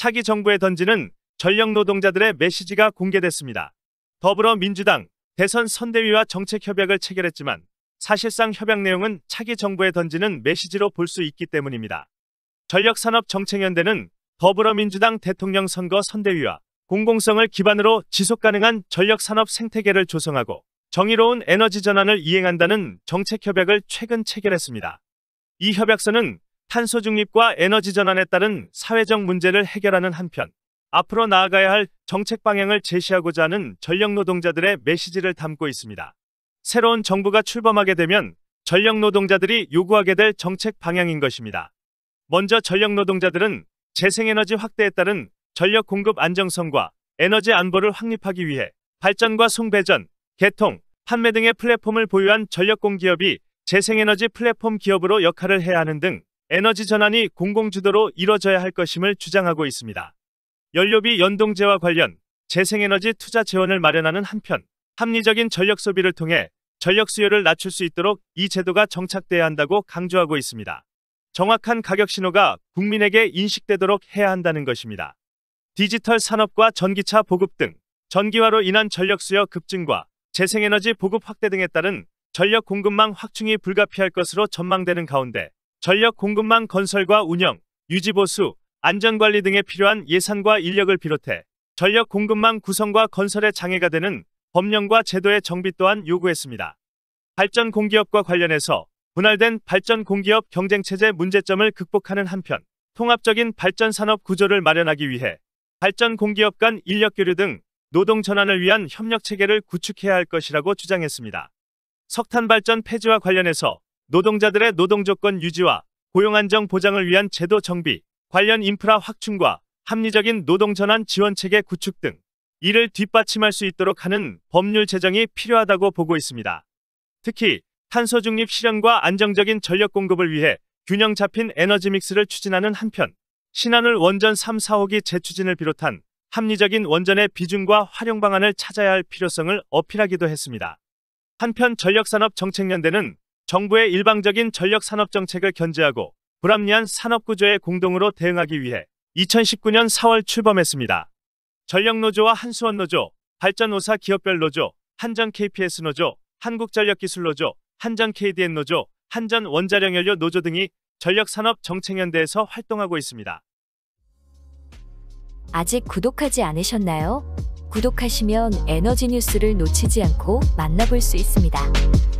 차기 정부에 던지는 전력 노동자들의 메시지가 공개됐습니다. 더불어민주당 대선 선대위와 정책 협약을 체결했지만 사실상 협약 내용은 차기 정부에 던지는 메시지로 볼 수 있기 때문입니다. 전력산업정책연대는 더불어민주당 대통령 선거 선대위와 공공성을 기반으로 지속가능한 전력산업 생태계를 조성하고 정의로운 에너지 전환을 이행한다는 정책협약을 최근 체결했습니다. 이 협약서는 탄소 중립과 에너지 전환에 따른 사회적 문제를 해결하는 한편 앞으로 나아가야 할 정책 방향을 제시하고자 하는 전력 노동자들의 메시지를 담고 있습니다. 새로운 정부가 출범하게 되면 전력 노동자들이 요구하게 될 정책 방향인 것입니다. 먼저 전력 노동자들은 재생에너지 확대에 따른 전력 공급 안정성과 에너지 안보를 확립하기 위해 발전과 송배전, 개통, 판매 등의 플랫폼을 보유한 전력공기업이 재생에너지 플랫폼 기업으로 역할을 해야 하는 등 에너지 전환이 공공주도로 이뤄져야 할 것임을 주장하고 있습니다. 연료비 연동제와 관련 재생에너지 투자 재원을 마련하는 한편 합리적인 전력 소비를 통해 전력 수요를 낮출 수 있도록 이 제도가 정착돼야 한다고 강조하고 있습니다. 정확한 가격 신호가 국민에게 인식되도록 해야 한다는 것입니다. 디지털 산업과 전기차 보급 등 전기화로 인한 전력 수요 급증과 재생에너지 보급 확대 등에 따른 전력 공급망 확충이 불가피할 것으로 전망되는 가운데 전력 공급망 건설과 운영, 유지보수, 안전관리 등에 필요한 예산과 인력을 비롯해 전력 공급망 구성과 건설에 장애가 되는 법령과 제도의 정비 또한 요구했습니다. 발전 공기업과 관련해서 분할된 발전 공기업 경쟁체제 문제점을 극복하는 한편 통합적인 발전 산업 구조를 마련하기 위해 발전 공기업 간 인력 교류 등 노동 전환을 위한 협력 체계를 구축해야 할 것이라고 주장했습니다. 석탄 발전 폐지와 관련해서 노동자들의 노동조건 유지와 고용안정 보장을 위한 제도 정비, 관련 인프라 확충과 합리적인 노동전환 지원체계 구축 등 이를 뒷받침할 수 있도록 하는 법률 제정이 필요하다고 보고 있습니다. 특히 탄소 중립 실현과 안정적인 전력 공급을 위해 균형 잡힌 에너지 믹스를 추진하는 한편 신한을 원전 3, 4호기 재추진을 비롯한 합리적인 원전의 비중과 활용 방안을 찾아야 할 필요성을 어필하기도 했습니다. 한편 전력산업정책연대는 정부의 일방적인 전력 산업 정책을 견제하고 불합리한 산업 구조의 공동으로 대응하기 위해 2019년 4월 출범했습니다. 전력노조와 한수원노조, 발전노사 기업별 노조, 한전 KPS 노조, 한국전력기술노조, 한전 KDN 노조, 한전 원자력연료 노조 등이 전력산업 정책연대에서 활동하고 있습니다. 아직 구독하지 않으셨나요? 구독하시면 에너지 뉴스를 놓치지 않고 만나볼 수 있습니다.